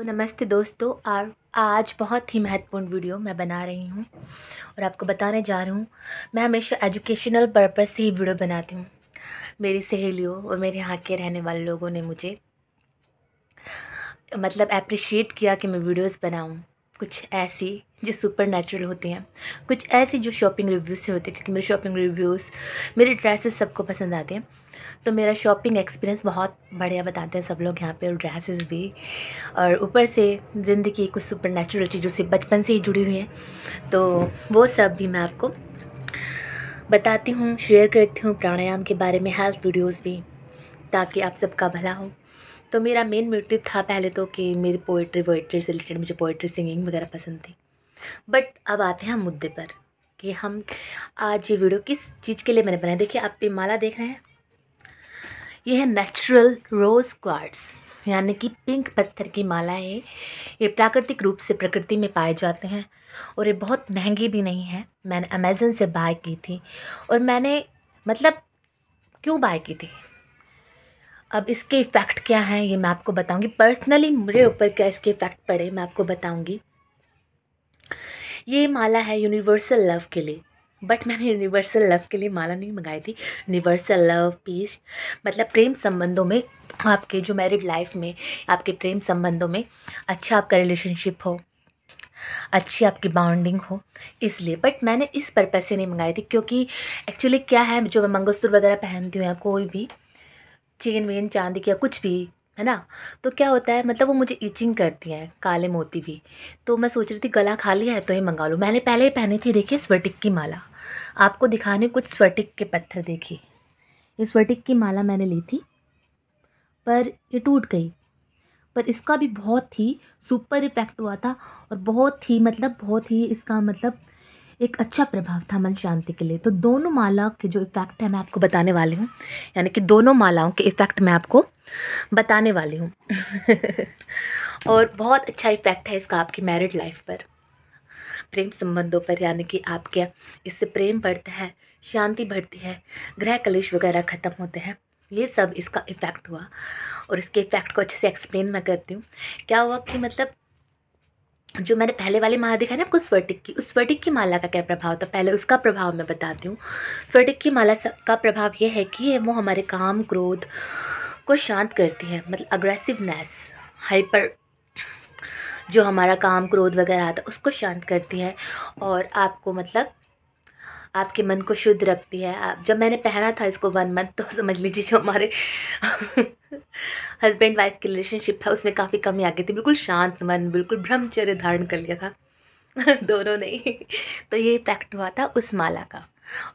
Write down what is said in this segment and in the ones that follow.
तो नमस्ते दोस्तों और आज बहुत ही महत्वपूर्ण वीडियो मैं बना रही हूँ और आपको बताने जा रही हूँ मैं हमेशा एजुकेशनल पर्पज़ से ही वीडियो बनाती हूँ मेरी सहेलियों और मेरे यहाँ के रहने वाले लोगों ने मुझे मतलब अप्रिशिएट किया कि मैं वीडियोस बनाऊँ कुछ ऐसी जो सुपर नेचुरल होती हैं कुछ ऐसी जो शॉपिंग रिव्यूज़ से होती है क्योंकि मेरे शॉपिंग रिव्यूज़ मेरे ड्रेसेस सबको पसंद आते हैं तो मेरा शॉपिंग एक्सपीरियंस बहुत बढ़िया बताते हैं सब लोग यहाँ पे और ड्रेसेस भी और ऊपर से ज़िंदगी कुछ सुपर नेचुरल चीज़ों से बचपन से ही जुड़ी हुई है तो वो सब भी मैं आपको बताती हूँ शेयर करती हूँ प्राणायाम के बारे में हेल्थ वीडियोज़ भी ताकि आप सबका भला हो तो मेरा मेन मोटिव था पहले तो कि मेरी पोइट्री वोइट्री से रिलेटेड मुझे पोइट्री सिंगिंग वगैरह पसंद थी बट अब आते हैं हम मुद्दे पर कि हम आज ये वीडियो किस चीज़ के लिए मैंने बनाया देखिए आप पे माला देख रहे हैं ये है नेचुरल रोज़ क्वार्ट्स यानी कि पिंक पत्थर की माला है ये प्राकृतिक रूप से प्रकृति में पाए जाते हैं और ये बहुत महंगी भी नहीं है मैंने अमेज़न से बाय की थी और मैंने मतलब क्यों बाय की थी अब इसके इफ़ेक्ट क्या हैं ये मैं आपको बताऊंगी पर्सनली मेरे ऊपर क्या इसके इफ़ेक्ट पड़े मैं आपको बताऊंगी ये माला है यूनिवर्सल लव के लिए बट मैंने यूनिवर्सल लव के लिए माला नहीं मंगाई थी यूनिवर्सल लव पीस मतलब प्रेम संबंधों में आपके जो मैरिड लाइफ में आपके प्रेम संबंधों में अच्छा आपका रिलेशनशिप हो अच्छी आपकी बाउंडिंग हो इसलिए बट मैंने इस पर्पज़ से नहीं मंगाई थी क्योंकि एक्चुअली क्या है जो मैं मंगलसूत्र वगैरह पहनती हूँ या कोई भी चेन वेन चांदी या कुछ भी है ना तो क्या होता है मतलब वो मुझे इचिंग करती हैं काले मोती भी तो मैं सोच रही थी गला खाली है तो ये मंगा लूँ मैंने पहले ही पहनी थी देखिए स्वेटिक की माला आपको दिखाने कुछ स्वेटिक के पत्थर देखे ये स्वेटिक की माला मैंने ली थी पर ये टूट गई पर इसका भी बहुत ही सुपर इफ़ेक्ट हुआ था और बहुत ही मतलब बहुत ही इसका मतलब एक अच्छा प्रभाव था मन शांति के लिए तो दोनों माला के जो इफ़ेक्ट है मैं आपको बताने वाली हूँ यानी कि दोनों मालाओं के इफ़ेक्ट मैं आपको बताने वाली हूँ और बहुत अच्छा इफ़ेक्ट है इसका आपकी मैरिड लाइफ पर प्रेम संबंधों पर यानी कि आपके इससे प्रेम बढ़ता है शांति बढ़ती है ग्रह कलेश वगैरह ख़त्म होते हैं ये सब इसका इफ़ेक्ट हुआ और इसके इफ़ेक्ट को अच्छे से एक्सप्लेन मैं करती हूँ क्या हुआ कि मतलब जो मैंने पहले वाली माला दिखाई ना आपको स्वर्टिक की उस स्वर्टिक की माला का क्या प्रभाव था पहले उसका प्रभाव मैं बताती हूँ स्वर्टिक की माला का प्रभाव ये है कि वो हमारे काम क्रोध को शांत करती है मतलब अग्रेसिवनेस हाइपर जो हमारा काम क्रोध वगैरह आता है उसको शांत करती है और आपको मतलब आपके मन को शुद्ध रखती है आप जब मैंने पहना था इसको वन मंथ तो समझ लीजिए जो हमारे हस्बैंड वाइफ की रिलेशनशिप था उसमें काफ़ी कमी आ गई थी बिल्कुल शांत मन बिल्कुल ब्रह्मचर्य धारण कर लिया था दोनों ने तो ये इफेक्ट हुआ था उस माला का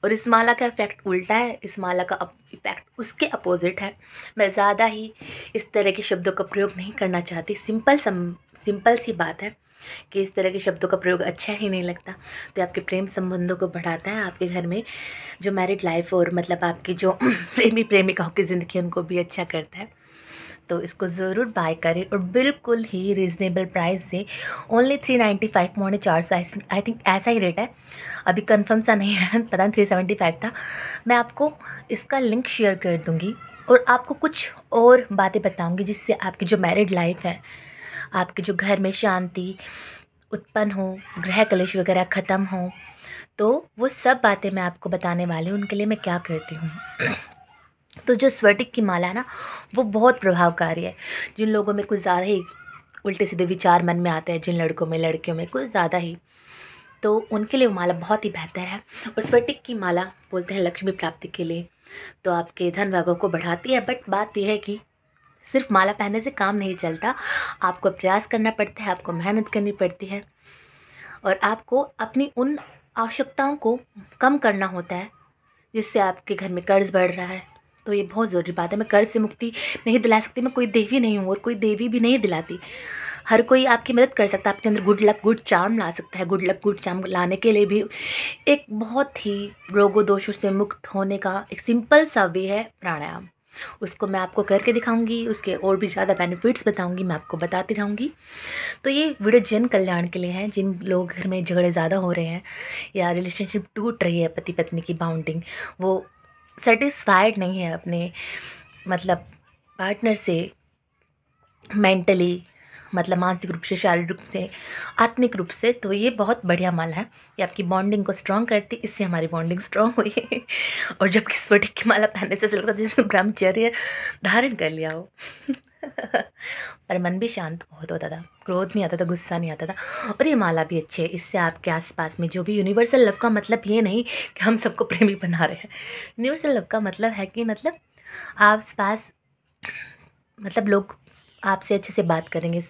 और इस माला का इफेक्ट उल्टा है इस माला का इफेक्ट उसके अपोजिट है मैं ज़्यादा ही इस तरह के शब्दों का प्रयोग नहीं करना चाहती सिंपल सम सिंपल सी बात है कि इस तरह के शब्दों का प्रयोग अच्छा ही नहीं लगता तो आपके प्रेम संबंधों को बढ़ाता है आपके घर में जो मैरिड लाइफ और मतलब आपकी जो प्रेमी प्रेमिकाओं की ज़िंदगी उनको भी अच्छा करता है तो इसको ज़रूर बाय करें और बिल्कुल ही रिजनेबल प्राइस से ओनली थ्री नाइन्टी फाइव मोड़े चार सौ आई थिंक ऐसा ही रेट है अभी कंफर्म सा नहीं है पता नहीं थ्री सेवेंटी फाइव था मैं आपको इसका लिंक शेयर कर दूँगी और आपको कुछ और बातें बताऊँगी जिससे आपकी जो मैरिड लाइफ है आपके जो घर में शांति उत्पन्न हो ग्रह कलेश वगैरह ख़त्म हो तो वो सब बातें मैं आपको बताने वाली हूँ उनके लिए मैं क्या करती हूँ तो जो स्वर्टिक की माला है ना वो बहुत प्रभावकारी है जिन लोगों में कुछ ज़्यादा ही उल्टे सीधे विचार मन में आते हैं जिन लड़कों में लड़कियों में कुछ ज़्यादा ही तो उनके लिए वो माला बहुत ही बेहतर है और स्वर्टिक की माला बोलते हैं लक्ष्मी प्राप्ति के लिए तो आपके धन वैभव को बढ़ाती है बट बात यह है कि सिर्फ माला पहनने से काम नहीं चलता आपको प्रयास करना पड़ता है आपको मेहनत करनी पड़ती है और आपको अपनी उन आवश्यकताओं को कम करना होता है जिससे आपके घर में कर्ज बढ़ रहा है तो ये बहुत ज़रूरी बात है मैं कर्ज से मुक्ति नहीं दिला सकती मैं कोई देवी नहीं हूँ और कोई देवी भी नहीं दिलाती हर कोई आपकी मदद कर सकता है आपके अंदर गुड लक गुड चार्म ला सकता है गुड लक गुड चार्म लाने के लिए भी एक बहुत ही रोगों दोषों से मुक्त होने का एक सिंपल सा वे है प्राणायाम उसको मैं आपको करके दिखाऊंगी उसके और भी ज़्यादा बेनिफिट्स बताऊंगी मैं आपको बताती रहूँगी तो ये वीडियो जन कल्याण के लिए हैं जिन लोग घर में झगड़े ज़्यादा हो रहे हैं या रिलेशनशिप टूट रही है पति पत्नी की बाउंडिंग वो सेटिस्फाइड नहीं है अपने मतलब पार्टनर से मेंटली मतलब मानसिक रूप से शारीरिक रूप से आत्मिक रूप से तो ये बहुत बढ़िया माला है ये आपकी बॉन्डिंग को स्ट्रॉन्ग करती इससे हमारी बॉन्डिंग स्ट्रॉन्ग हुई है और जबकि स्फटिक की माला पहनने से लगता है ब्रह्मचर्य धारण कर लिया हो पर मन भी शांत बहुत होता था क्रोध नहीं आता था गुस्सा नहीं आता था और ये माला भी अच्छी है इससे आपके आसपास में जो भी यूनिवर्सल लव का मतलब ये नहीं कि हम सबको प्रेमी बना रहे हैं यूनिवर्सल लव का मतलब है कि मतलब आस पास मतलब लोग आपसे अच्छे से बात करेंगे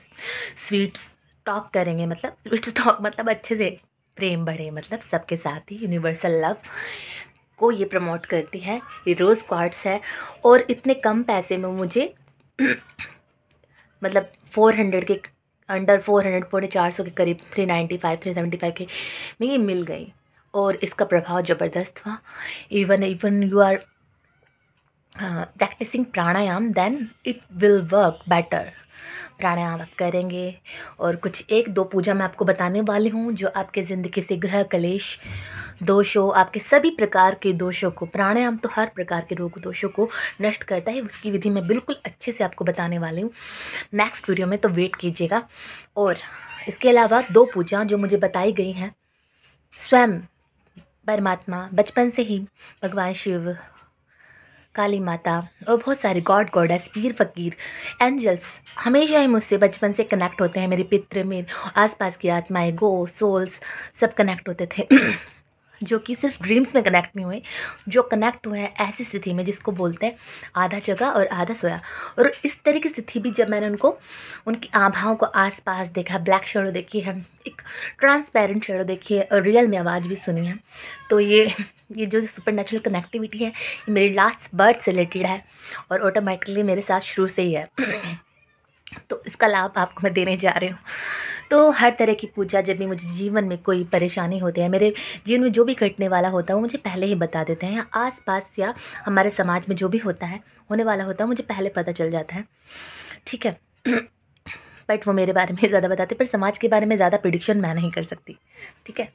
स्वीट्स टॉक करेंगे मतलब स्वीट्स टॉक मतलब अच्छे से प्रेम बढ़े मतलब सबके साथ ही यूनिवर्सल लव को ये प्रमोट करती है ये रोज़ क्वार्ट्स है और इतने कम पैसे में मुझे मतलब फ़ोर हंड्रेड के अंडर फ़ोर हंड्रेड पौने चार सौ के करीब three ninety five three seventy five के में ये मिल गई और इसका प्रभाव ज़बरदस्त हुआ even even you are practicing हाँ, pranayama then it will work better pranayama आप करेंगे और कुछ एक दो पूजा मैं आपको बताने वाली हूँ जो आपके ज़िंदगी से ग्रह कलेश दोषों आपके सभी प्रकार के दोषों को प्राणायाम तो हर प्रकार के रोग दोषों को नष्ट करता है उसकी विधि मैं बिल्कुल अच्छे से आपको बताने वाली हूँ नेक्स्ट वीडियो में तो वेट कीजिएगा और इसके अलावा दो पूजा जो मुझे बताई गई हैं स्वयं परमात्मा बचपन से ही भगवान शिव काली माता और बहुत सारे गॉड गॉडस पीर फ़कीर एंजल्स हमेशा ही मुझसे बचपन से कनेक्ट होते हैं मेरे पित्र मेरे आसपास की आत्माएं गो सोल्स सब कनेक्ट होते थे जो कि सिर्फ ड्रीम्स में कनेक्ट नहीं हुए जो कनेक्ट हुए हैं ऐसी स्थिति में जिसको बोलते हैं आधा जगह और आधा सोया और इस तरह की स्थिति भी जब मैंने उनको उनकी आभाओं को आसपास देखा ब्लैक शेडो देखी है एक ट्रांसपेरेंट शेडो देखी है और रियल में आवाज़ भी सुनी है तो ये ये जो सुपर नेचुरल कनेक्टिविटी है ये मेरी लास्ट बर्थ से रिलेटेड है और ऑटोमेटिकली मेरे साथ शुरू से ही है तो इसका लाभ आपको मैं देने जा रही हूँ तो हर तरह की पूजा जब भी मुझे जीवन में कोई परेशानी होती है मेरे जीवन में जो भी घटने वाला होता है वो मुझे पहले ही बता देते हैं आस पास या हमारे समाज में जो भी होता है होने वाला होता है मुझे पहले पता चल जाता है ठीक है बट वो मेरे बारे में ज़्यादा बताते पर समाज के बारे में ज़्यादा प्रडिक्शन मैं नहीं कर सकती ठीक है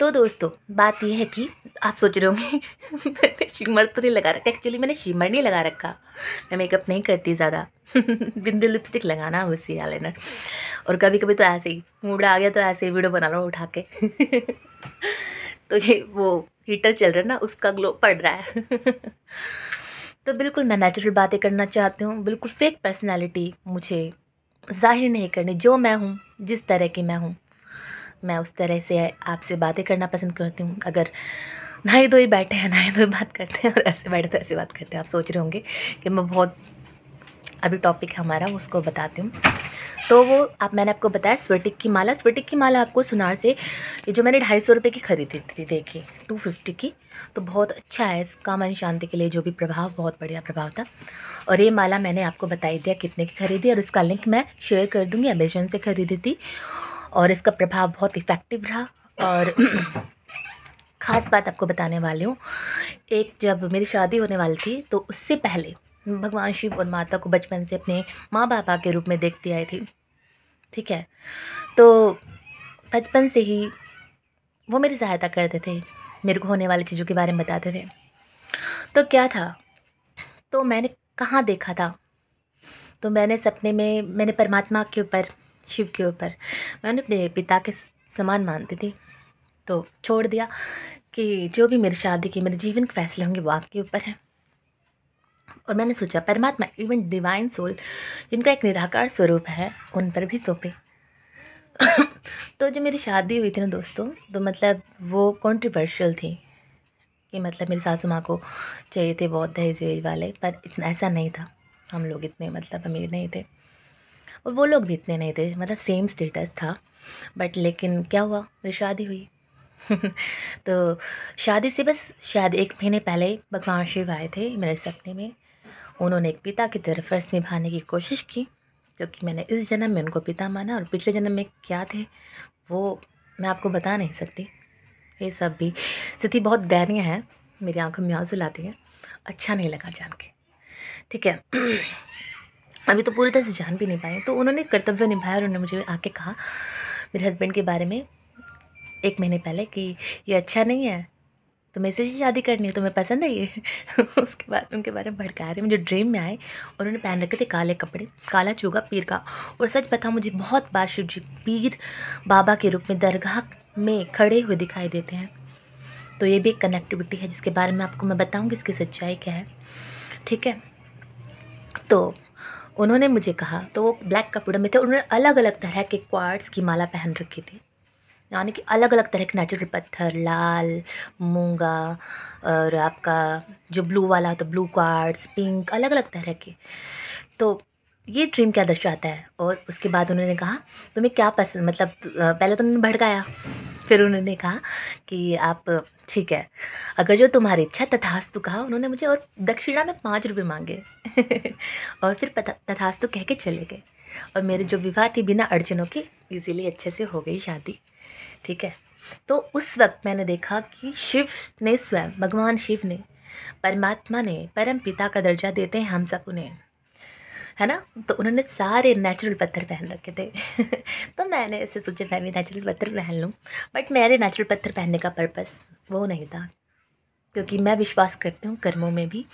तो दोस्तों बात यह है कि आप सोच रहे होंगे मैंने शिमर तो नहीं लगा रखा एक्चुअली मैंने शिमर नहीं लगा रखा मैं मेकअप नहीं करती ज़्यादा बिंदु लिपस्टिक लगाना उसी आईलाइनर और कभी कभी तो ऐसे ही मूड आ गया तो ऐसे ही वीडियो बना लो उठा के तो ये वो हीटर चल रहा है ना उसका ग्लो पड़ रहा है तो बिल्कुल मैं नेचुरल बातें करना चाहती हूँ बिल्कुल फेक पर्सनैलिटी मुझे जाहिर नहीं करनी जो मैं हूँ जिस तरह की मैं हूँ मैं उस तरह से आपसे बातें करना पसंद करती हूँ अगर ही दो ही बैठे हैं ही दो ही बात करते हैं और ऐसे बैठे तो ऐसे बात करते हैं आप सोच रहे होंगे कि मैं बहुत अभी टॉपिक है हमारा उसको बताती हूँ तो वो आप मैंने आपको बताया स्वेटिक की माला स्वेटिक की माला आपको सुनार से ये जो मैंने ढाई सौ रुपये की खरीदी थी देखी टू फिफ्टी की तो बहुत अच्छा है इसका मन शांति के लिए जो भी प्रभाव बहुत बढ़िया प्रभाव था और ये माला मैंने आपको बताई दिया कितने की खरीदी और इसका लिंक मैं शेयर कर दूँगी अमेजोन से खरीदी थी और इसका प्रभाव बहुत इफ़ेक्टिव रहा और ख़ास बात आपको बताने वाली हूँ एक जब मेरी शादी होने वाली थी तो उससे पहले भगवान शिव और माता को बचपन से अपने माँ बापा के रूप में देखती आई थी ठीक है तो बचपन से ही वो मेरी सहायता करते थे मेरे को होने वाली चीज़ों के बारे में बताते थे तो क्या था तो मैंने कहाँ देखा था तो मैंने सपने में मैंने परमात्मा के ऊपर शिव के ऊपर मैंने अपने पिता के समान मानती थी तो छोड़ दिया कि जो भी मेरी शादी के मेरे जीवन के फैसले होंगे वो आपके ऊपर है और मैंने सोचा परमात्मा इवन डिवाइन सोल जिनका एक निराकार स्वरूप है उन पर भी सौंपे तो जो मेरी शादी हुई थी ना दोस्तों तो मतलब वो कॉन्ट्रोवर्शियल थी कि मतलब मेरी सासू माँ को चाहिए थे बहुत दहेज वाले पर इतना ऐसा नहीं था हम लोग इतने मतलब अमीर नहीं थे और वो लोग भी इतने नहीं थे मतलब सेम स्टेटस था बट लेकिन क्या हुआ मेरी शादी हुई तो शादी से बस शायद एक महीने पहले भगवान शिव आए थे मेरे सपने में उन्होंने एक पिता की तरह फर्ज निभाने की कोशिश की क्योंकि मैंने इस जन्म में उनको पिता माना और पिछले जन्म में क्या थे वो मैं आपको बता नहीं सकती ये सब भी स्थिति बहुत दयनीय है मेरी आंखों में आंसू लाती है अच्छा नहीं लगा जान के ठीक है अभी तो पूरी तरह से जान भी नहीं पाए तो उन्होंने कर्तव्य निभाया और उन्होंने मुझे आके कहा मेरे हस्बैंड के बारे में एक महीने पहले कि ये अच्छा नहीं है तुम्हें मैं इसे शादी करनी है तुम्हें तो पसंद है ये उसके बाद उनके बारे में भड़का रहे मुझे ड्रीम में आए और उन्होंने पहन रखे थे काले कपड़े काला चूगा पीर का और सच पता मुझे बहुत बार शिव जी पीर बाबा के रूप में दरगाह में खड़े हुए दिखाई देते हैं तो ये भी एक कनेक्टिविटी है जिसके बारे में आपको मैं बताऊँगी इसकी सच्चाई क्या है ठीक है तो उन्होंने मुझे कहा तो वो ब्लैक कपड़ों में थे उन्होंने अलग अलग तरह के क्वार्ट्स की माला पहन रखी थी यानी कि अलग अलग तरह के नेचुरल पत्थर लाल मूंगा और आपका जो ब्लू वाला तो ब्लू क्वार्ट्स पिंक अलग अलग तरह के तो ये ड्रीम क्या दर्शाता है और उसके बाद उन्होंने कहा तुम्हें क्या पसंद मतलब पहले तुमने तो भड़काया फिर उन्होंने कहा कि आप ठीक है अगर जो तुम्हारी इच्छा तथास्तु कहा उन्होंने मुझे और दक्षिणा में पाँच रुपये मांगे और फिर तथास्तु कह के चले गए और मेरे जो विवाह थी बिना अड़चनों के इजीली अच्छे से हो गई शादी ठीक है तो उस वक्त मैंने देखा कि शिव ने स्वयं भगवान शिव ने परमात्मा ने परम पिता का दर्जा देते हैं हम सब उन्हें है ना तो उन्होंने सारे नेचुरल पत्थर पहन रखे थे तो मैंने ऐसे सोचा मैं भी नेचुरल पत्थर पहन लूँ बट मेरे नेचुरल पत्थर पहनने का पर्पस वो नहीं था क्योंकि मैं विश्वास करती हूँ कर्मों में भी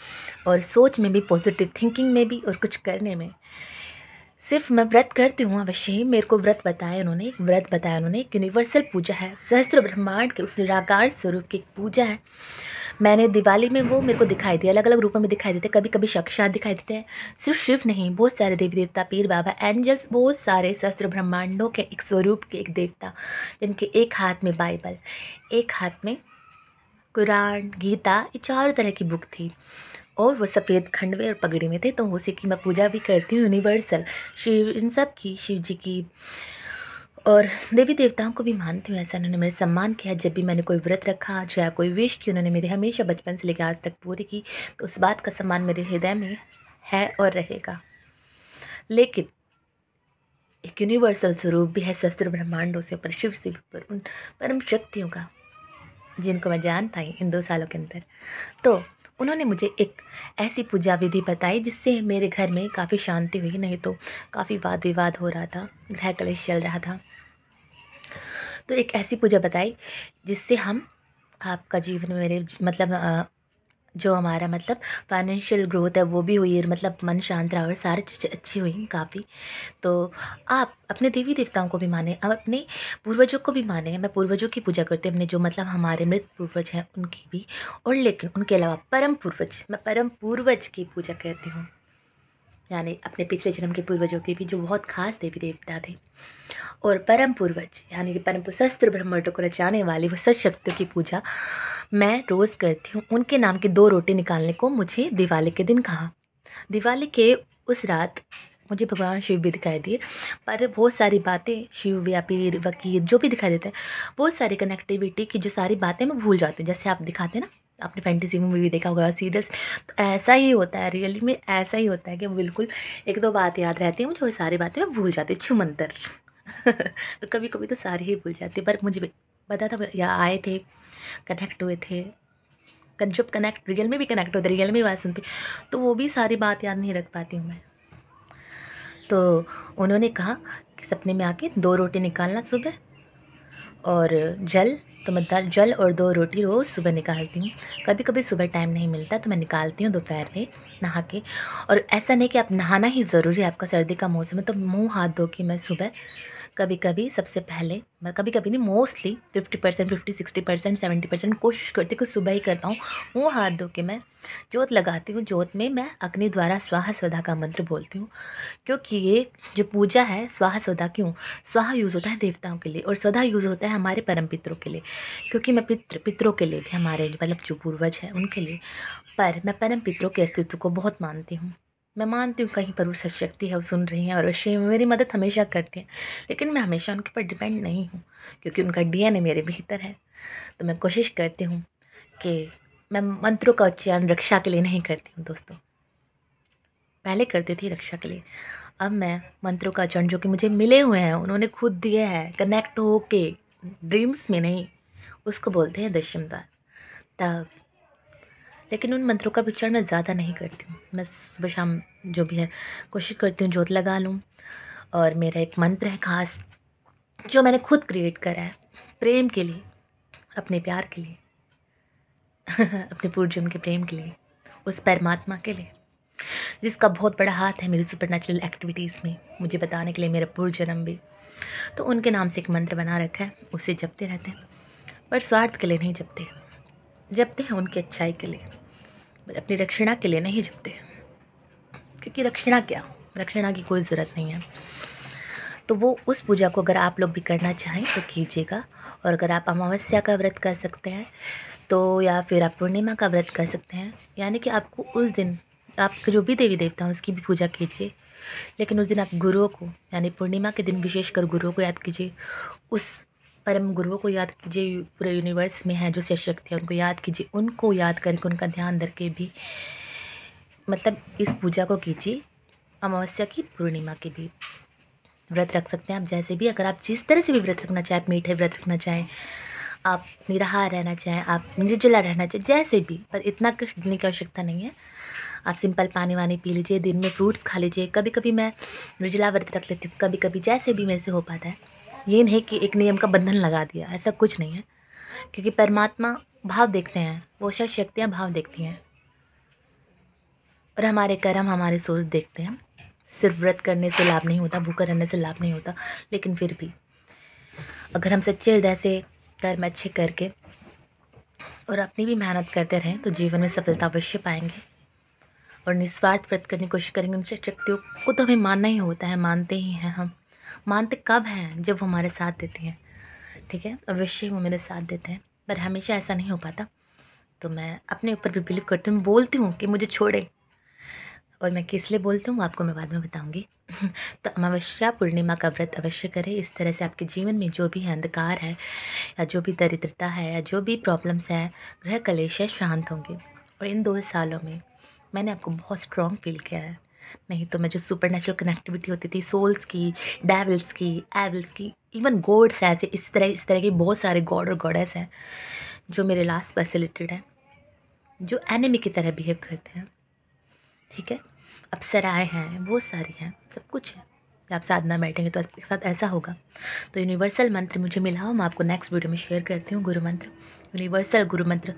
और सोच में भी पॉजिटिव थिंकिंग में भी और कुछ करने में सिर्फ मैं व्रत करती हूँ अवश्य ही मेरे को व्रत बताया उन्होंने एक व्रत बताया उन्होंने एक यूनिवर्सल पूजा है सहस्त्र ब्रह्मांड के उस निराकार स्वरूप की एक पूजा है मैंने दिवाली में वो मेरे को दिखाई दिया अलग अलग रूपों में दिखाई देते कभी कभी साक्षात दिखाई देते हैं सिर्फ शिव नहीं बहुत सारे देवी देवता पीर बाबा एंजल्स बहुत सारे शस्त्र ब्रह्मांडों के एक स्वरूप के एक देवता जिनके एक हाथ में बाइबल एक हाथ में कुरान गीता ये चारों तरह की बुक थी और वो सफ़ेद खंडवे और पगड़ी में थे तो उसी की मैं पूजा भी करती हूँ यूनिवर्सल शिव इन सब की शिव जी की और देवी देवताओं को भी मानती हूँ ऐसा उन्होंने मेरे सम्मान किया जब भी मैंने कोई व्रत रखा या कोई विश की उन्होंने मेरे हमेशा बचपन से लेकर आज तक पूरी की तो उस बात का सम्मान मेरे हृदय में है और रहेगा लेकिन एक यूनिवर्सल स्वरूप भी है शस्त्र ब्रह्मांडों से पर शिव से भी पर उन परम शक्तियों का जिनको मैं जान पाई इन दो सालों के अंदर तो उन्होंने मुझे एक ऐसी पूजा विधि बताई जिससे मेरे घर में काफ़ी शांति हुई नहीं तो काफ़ी वाद विवाद हो रहा था गृह कलेश चल रहा था तो एक ऐसी पूजा बताई जिससे हम आपका जीवन मेरे मतलब आ, जो हमारा मतलब फाइनेंशियल ग्रोथ है वो भी हुई मतलब मन शांत रहा और सारी चीज़ें अच्छी हुई काफ़ी तो आप अपने देवी देवताओं को भी माने अब अपने पूर्वजों को भी माने मैं पूर्वजों की पूजा करती हूँ अपने जो मतलब हमारे मृत पूर्वज हैं उनकी भी और लेकिन उनके अलावा परम पूर्वज मैं परम पूर्वज की पूजा करती हूँ यानी अपने पिछले जन्म के पूर्वजों के भी जो बहुत खास देवी देवता थे और परम पूर्वज यानी कि परम शस्त्र ब्रह्मटों को रचाने वाले वो शक्तियों की पूजा मैं रोज़ करती हूँ उनके नाम की दो रोटी निकालने को मुझे दिवाली के दिन कहा दिवाली के उस रात मुझे भगवान शिव भी दिखाई दिए पर बहुत सारी बातें शिव या पीर जो भी दिखाई देते हैं बहुत सारी कनेक्टिविटी की जो सारी बातें मैं भूल जाती हूँ जैसे आप दिखाते हैं ना आपने फैंटेसी मूवी भी देखा होगा सीरियल्स तो ऐसा ही होता है रियली में ऐसा ही होता है कि बिल्कुल एक दो बात याद रहती है मुझे और सारी बातें मैं भूल जाती हूँ छुमंतर तो कभी कभी तो सारी ही भूल जाती पर मुझे पता था या आए थे कनेक्ट हुए थे जब कनेक्ट रियल में भी कनेक्ट होते रियल में बात सुनती तो वो भी सारी बात याद नहीं रख पाती हूँ मैं तो उन्होंने कहा कि सपने में आके दो रोटी निकालना सुबह और जल तो मैं दाल जल और दो रोटी रोज सुबह निकालती हूँ कभी कभी सुबह टाइम नहीं मिलता तो मैं निकालती हूँ दोपहर में नहा के और ऐसा नहीं कि आप नहाना ही ज़रूरी है आपका सर्दी का मौसम है तो मुँह हाथ धो के मैं सुबह कभी कभी सबसे पहले मैं कभी कभी नहीं mostly fifty percent fifty sixty percent seventy percent कोशिश करती हूँ सुबह ही करता हूँ वो हाथ धो के मैं जोत लगाती हूँ जोत में मैं अग्नि द्वारा स्वाहा स्वधा का मंत्र बोलती हूँ क्योंकि ये जो पूजा है स्वाहा स्वधा क्यों स्वाहा यूज़ होता है देवताओं के लिए और स्वधा यूज़ होता है हमारे परम पितरों के लिए क्योंकि मैं पितृ पितरों के लिए भी हमारे मतलब जो पूर्वज है उनके लिए पर मैं परम पितरों के अस्तित्व को बहुत मानती हूँ मैं मानती हूँ कहीं पर वो सशक्ति है वो सुन रही हैं और वो शेम मेरी मदद हमेशा करती हैं लेकिन मैं हमेशा उनके ऊपर डिपेंड नहीं हूँ क्योंकि उनका डी ए मेरे भीतर है तो मैं कोशिश करती हूँ कि मैं मंत्रों का उच्चारण रक्षा के लिए नहीं करती हूँ दोस्तों पहले करती थी रक्षा के लिए अब मैं मंत्रों का उच्चारण जो कि मुझे मिले हुए हैं उन्होंने खुद दिए हैं कनेक्ट हो के ड्रीम्स में नहीं उसको बोलते हैं दशमदार तब लेकिन उन मंत्रों का विचरण मैं ज़्यादा नहीं करती हूँ मैं सुबह शाम जो भी है कोशिश करती हूँ जोत लगा लूँ और मेरा एक मंत्र है ख़ास जो मैंने खुद क्रिएट करा है प्रेम के लिए अपने प्यार के लिए अपने पूर्जन के प्रेम के लिए उस परमात्मा के लिए जिसका बहुत बड़ा हाथ है मेरी सुपर नेचुरल एक्टिविटीज़ में मुझे बताने के लिए मेरा पूर्जन्म भी तो उनके नाम से एक मंत्र बना रखा है उसे जपते रहते हैं पर स्वार्थ के लिए नहीं जपते जपते हैं उनकी अच्छाई के लिए पर अपनी रक्षिणा के लिए नहीं झुकते क्योंकि रक्षिणा क्या रक्षिणा की कोई ज़रूरत नहीं है तो वो उस पूजा को अगर आप लोग भी करना चाहें तो कीजिएगा और अगर आप अमावस्या का व्रत कर सकते हैं तो या फिर आप पूर्णिमा का व्रत कर सकते हैं यानी कि आपको उस दिन आपके जो भी देवी देवता हैं उसकी भी पूजा कीजिए लेकिन उस दिन आप गुरुओं को यानी पूर्णिमा के दिन विशेषकर गुरुओं को याद कीजिए उस परम गुरुओं को याद कीजिए पूरे यूनिवर्स में है जो शिव शक्ति है उनको याद कीजिए उनको याद करके उनका ध्यान धर के भी मतलब इस पूजा को कीजिए अमावस्या की पूर्णिमा के भी व्रत रख सकते हैं आप जैसे भी अगर आप जिस तरह से भी व्रत रखना चाहें आप मीठे व्रत रखना चाहें आप निराहार रहना चाहें आप निर्जला रहना चाहें जैसे भी पर इतना कुछ देने की आवश्यकता नहीं है आप सिंपल पानी वानी पी लीजिए दिन में फ्रूट्स खा लीजिए कभी कभी मैं निर्जला व्रत रख लेती हूँ कभी कभी जैसे भी मेरे से हो पाता है ये नहीं कि एक नियम का बंधन लगा दिया ऐसा कुछ नहीं है क्योंकि परमात्मा भाव देखते हैं वो शख्स शक्तियाँ भाव देखती हैं और हमारे कर्म हमारे सोच देखते हैं सिर्फ व्रत करने से लाभ नहीं होता भूखा रहने से लाभ नहीं होता लेकिन फिर भी अगर हम सच्चे हृदय से कर्म अच्छे करके और अपनी भी मेहनत करते रहें तो जीवन में सफलता अवश्य पाएंगे और निस्वार्थ व्रत करने की कोशिश करेंगे उनसे शक्तियों को तो हमें मानना ही होता है मानते ही हैं हम मानते कब हैं जब वो हमारे साथ देती हैं ठीक है अवश्य वो मेरे साथ देते हैं पर हमेशा ऐसा नहीं हो पाता तो मैं अपने ऊपर भी बिलीव करती हूँ बोलती हूँ कि मुझे छोड़े और मैं किस लिए बोलती हूँ आपको मैं बाद में बताऊँगी तो अमावस्या पूर्णिमा का व्रत अवश्य करें इस तरह से आपके जीवन में जो भी अंधकार है या जो भी दरिद्रता है या जो भी प्रॉब्लम्स है ग्रह कलेश है शांत होंगे और इन दो सालों में मैंने आपको बहुत स्ट्रॉन्ग फील किया है नहीं तो मैं जो सुपर नेचुरल कनेक्टिविटी होती थी सोल्स की डेवल्स की एवल्स की इवन गॉड्स ऐसे इस तरह इस तरह के बहुत सारे गॉड और गॉडेस हैं जो मेरे लास्ट पर हैं जो एनिमी की तरह बिहेव करते हैं ठीक है सराय हैं बहुत सारी हैं सब कुछ है आप साधना बैठेंगे तो आपके साथ ऐसा होगा तो यूनिवर्सल मंत्र मुझे मिला हो मैं आपको नेक्स्ट वीडियो में शेयर करती हूँ गुरु मंत्र यूनिवर्सल गुरु मंत्र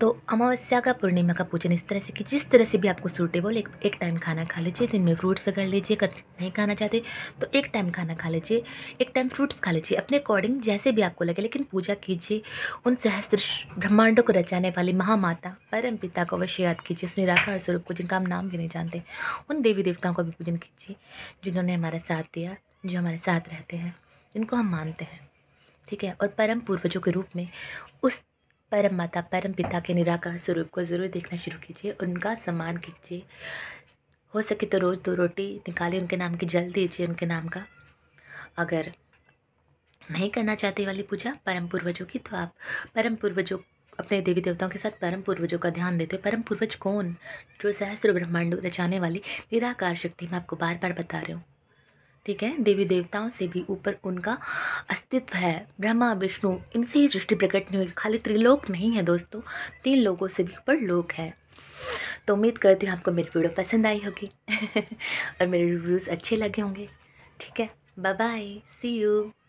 तो अमावस्या का पूर्णिमा का पूजन इस तरह से कि जिस तरह से भी आपको सूटेबल एक एक टाइम खाना खा लीजिए दिन में फ्रूट्स कर लीजिए अगर नहीं खाना चाहते तो एक टाइम खाना खा लीजिए एक टाइम फ्रूट्स खा लीजिए अपने अकॉर्डिंग जैसे भी आपको लगे लेकिन पूजा कीजिए उन सहस्त्र ब्रह्मांडों को रचाने वाली महामाता परम पिता को अवश्य याद कीजिए उसने राखा और स्वरूप को जिनका हम नाम भी नहीं जानते उन देवी देवताओं का भी पूजन कीजिए जिन्होंने हमारा साथ दिया जो हमारे साथ रहते हैं जिनको हम मानते हैं ठीक है और परम पूर्वजों के रूप में उस परम माता परम पिता के निराकार स्वरूप को ज़रूर देखना शुरू कीजिए उनका सम्मान कीजिए हो सके तो रोज़ दो रोटी निकालिए उनके नाम की जल दीजिए उनके नाम का अगर नहीं करना चाहते वाली पूजा परम पूर्वजों की तो आप परम पूर्वजों अपने देवी देवताओं के साथ परम पूर्वजों का ध्यान देते हो परम पूर्वज कौन जो सहस्त्र ब्रह्मांड रचाने वाली निराकार शक्ति मैं आपको बार बार बता रही हूँ ठीक है देवी देवताओं से भी ऊपर उनका अस्तित्व है ब्रह्मा विष्णु इनसे ही सृष्टि प्रकट नहीं हुई खाली त्रिलोक नहीं है दोस्तों तीन लोगों से भी ऊपर लोक है तो उम्मीद करती हूँ आपको मेरी वीडियो पसंद आई होगी और मेरे रिव्यूज़ अच्छे लगे होंगे ठीक है बाय बाय सी यू